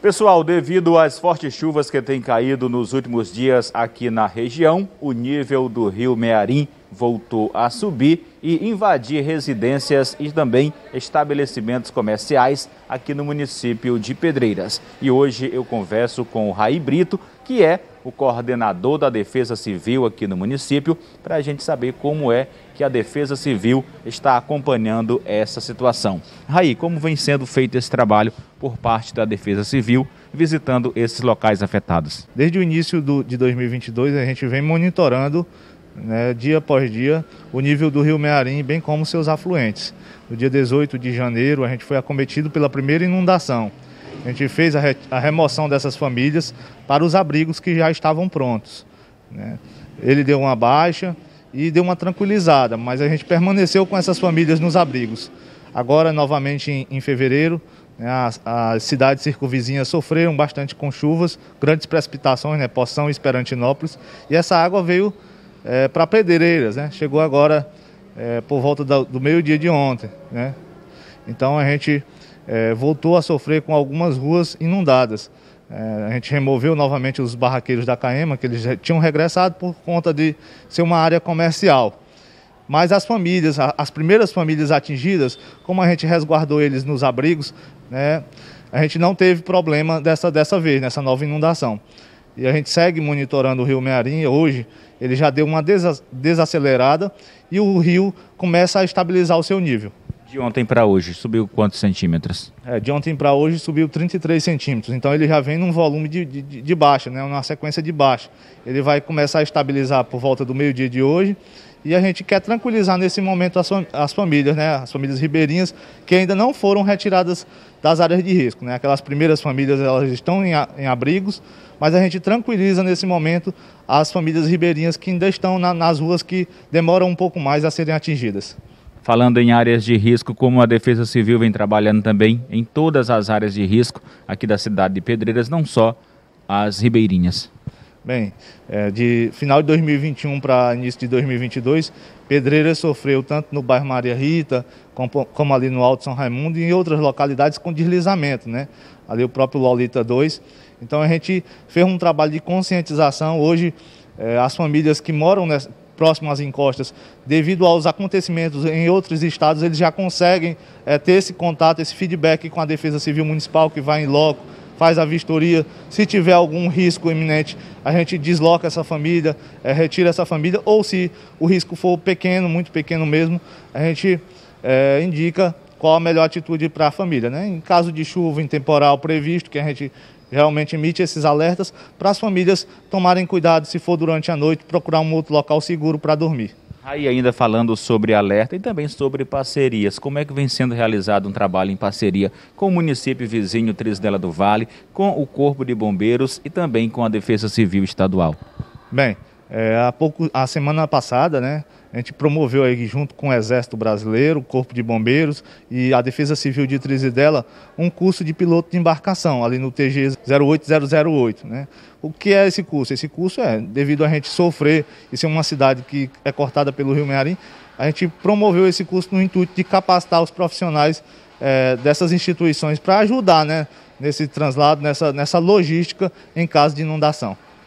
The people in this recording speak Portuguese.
Pessoal, devido às fortes chuvas que têm caído nos últimos dias aqui na região, o nível do rio Mearim voltou a subir e invadir residências e também estabelecimentos comerciais aqui no município de Pedreiras. E hoje eu converso com o Raí Brito, que é o coordenador da Defesa Civil aqui no município, para a gente saber como é que a Defesa Civil está acompanhando essa situação. Raí, como vem sendo feito esse trabalho por parte da Defesa Civil, visitando esses locais afetados? Desde o início do, de 2022, a gente vem monitorando né, dia após dia, o nível do rio Mearim, bem como seus afluentes. No dia 18 de janeiro, a gente foi acometido pela primeira inundação. A gente fez a, re, a remoção dessas famílias para os abrigos que já estavam prontos. Né? Ele deu uma baixa e deu uma tranquilizada, mas a gente permaneceu com essas famílias nos abrigos. Agora, novamente em, em fevereiro, né, as, as cidades circunvizinhas sofreram bastante com chuvas, grandes precipitações, né? Poção e Esperantinópolis, e essa água veio é, para Pedreiras, né? Chegou agora é, por volta do, do meio-dia de ontem, né? Então a gente é, voltou a sofrer com algumas ruas inundadas. É, a gente removeu novamente os barraqueiros da Caema, que eles tinham regressado por conta de ser uma área comercial. Mas as famílias, as primeiras famílias atingidas, como a gente resguardou eles nos abrigos, né, a gente não teve problema dessa, dessa vez, nessa nova inundação. E a gente segue monitorando o rio Mearim, Hoje ele já deu uma desacelerada e o rio começa a estabilizar o seu nível. De ontem para hoje, subiu quantos centímetros? É, de ontem para hoje subiu 33 centímetros. Então ele já vem num volume de, de, de baixa, né? uma sequência de baixa. Ele vai começar a estabilizar por volta do meio-dia de hoje. E a gente quer tranquilizar nesse momento as, as famílias, né? as famílias ribeirinhas, que ainda não foram retiradas das áreas de risco. Né? Aquelas primeiras famílias elas estão em, em abrigos, mas a gente tranquiliza nesse momento as famílias ribeirinhas que ainda estão na, nas ruas que demoram um pouco mais a serem atingidas falando em áreas de risco, como a Defesa Civil vem trabalhando também em todas as áreas de risco aqui da cidade de Pedreiras, não só as ribeirinhas. Bem, é, de final de 2021 para início de 2022, Pedreiras sofreu tanto no bairro Maria Rita, como, ali no Alto São Raimundo e em outras localidades com deslizamento, né? Ali o próprio Lolita 2. Então a gente fez um trabalho de conscientização. Hoje, é, as famílias que moram nessa, próximo às encostas, devido aos acontecimentos em outros estados, eles já conseguem é, ter esse contato, esse feedback com a Defesa Civil Municipal, que vai em loco, faz a vistoria. Se tiver algum risco iminente, a gente desloca essa família, é, retira essa família, ou se o risco for pequeno, muito pequeno mesmo, a gente é, indica qual a melhor atitude para a família. Né? Em caso de chuva, em temporal previsto, que a gente realmente emite esses alertas para as famílias tomarem cuidado se for durante a noite, procurar um outro local seguro para dormir. Aí ainda falando sobre alerta e também sobre parcerias, como é que vem sendo realizado um trabalho em parceria com o município vizinho Trisdela do Vale, com o Corpo de Bombeiros e também com a Defesa Civil Estadual? Bem, é, há, pouco, a semana passada, né, a gente promoveu aí, junto com o Exército Brasileiro, o Corpo de Bombeiros e a Defesa Civil de Trizidela, um curso de piloto de embarcação, ali no TG 08008. Né? O que é esse curso? Esse curso é, devido a gente sofrer e ser uma cidade que é cortada pelo Rio Mearim, a gente promoveu esse curso no intuito de capacitar os profissionais é, dessas instituições para ajudar né, nesse translado, nessa, nessa logística em caso de inundação.